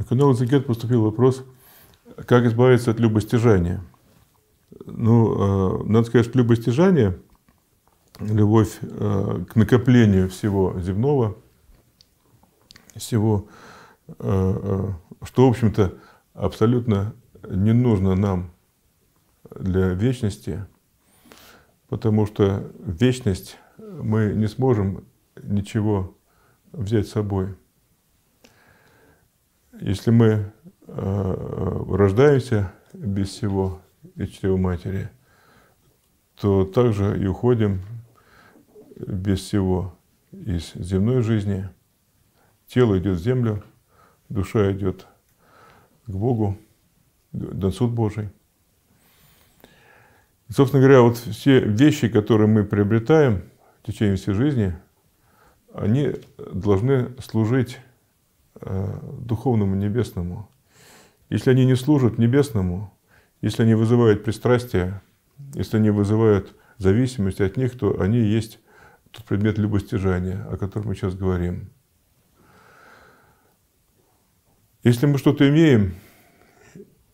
На канал Загет поступил вопрос, как избавиться от любостяжания. Ну, э, надо сказать, что любостяжание, любовь э, к накоплению всего земного, всего, э, что, в общем-то, абсолютно не нужно нам для вечности, потому что вечность мы не сможем ничего взять с собой. Если мы э, э, рождаемся без всего и чрева матери, то также и уходим без всего из земной жизни. Тело идет в землю, душа идет к Богу, до суд Божий. И, собственно говоря, вот все вещи, которые мы приобретаем в течение всей жизни, они должны служить Э, духовному, небесному. Если они не служат небесному, если они вызывают пристрастие, если они вызывают зависимость от них, то они есть тот предмет любостяжания, о котором мы сейчас говорим. Если мы что-то имеем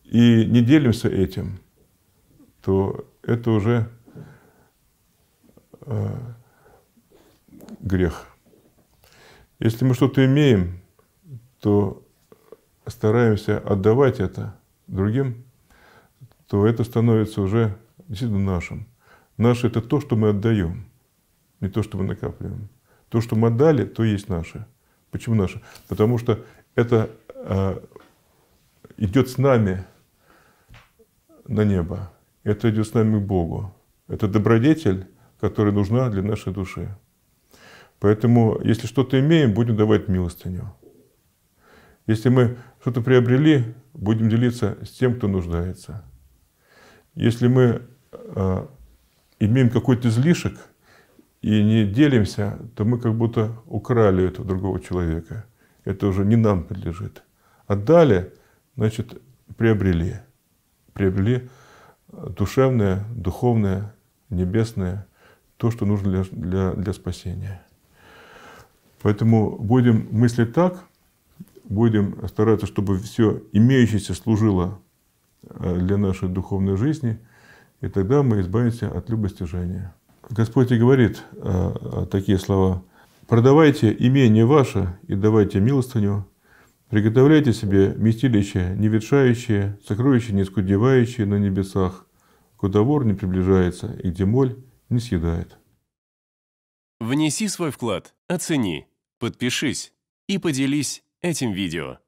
и не делимся этим, то это уже э, грех. Если мы что-то имеем то стараемся отдавать это другим, то это становится уже действительно нашим. Наше – это то, что мы отдаем, не то, что мы накапливаем. То, что мы отдали, то есть наше. Почему наше? Потому что это э, идет с нами на небо. Это идет с нами к Богу. Это добродетель, которая нужна для нашей души. Поэтому, если что-то имеем, будем давать милостыню. Если мы что-то приобрели, будем делиться с тем, кто нуждается. Если мы э, имеем какой-то излишек и не делимся, то мы как будто украли это другого человека. Это уже не нам принадлежит. Отдали, значит, приобрели. Приобрели а, душевное, духовное, небесное, то, что нужно для, для, для спасения. Поэтому будем мыслить так – будем стараться, чтобы все имеющееся служило э, для нашей духовной жизни, и тогда мы избавимся от любостяжения. Господь и говорит э, э, такие слова. «Продавайте имение ваше и давайте милостыню, приготовляйте себе местилище неветшающее, сокровище неискудевающее на небесах, куда вор не приближается и где моль не съедает». Внеси свой вклад, оцени, подпишись и поделись этим видео.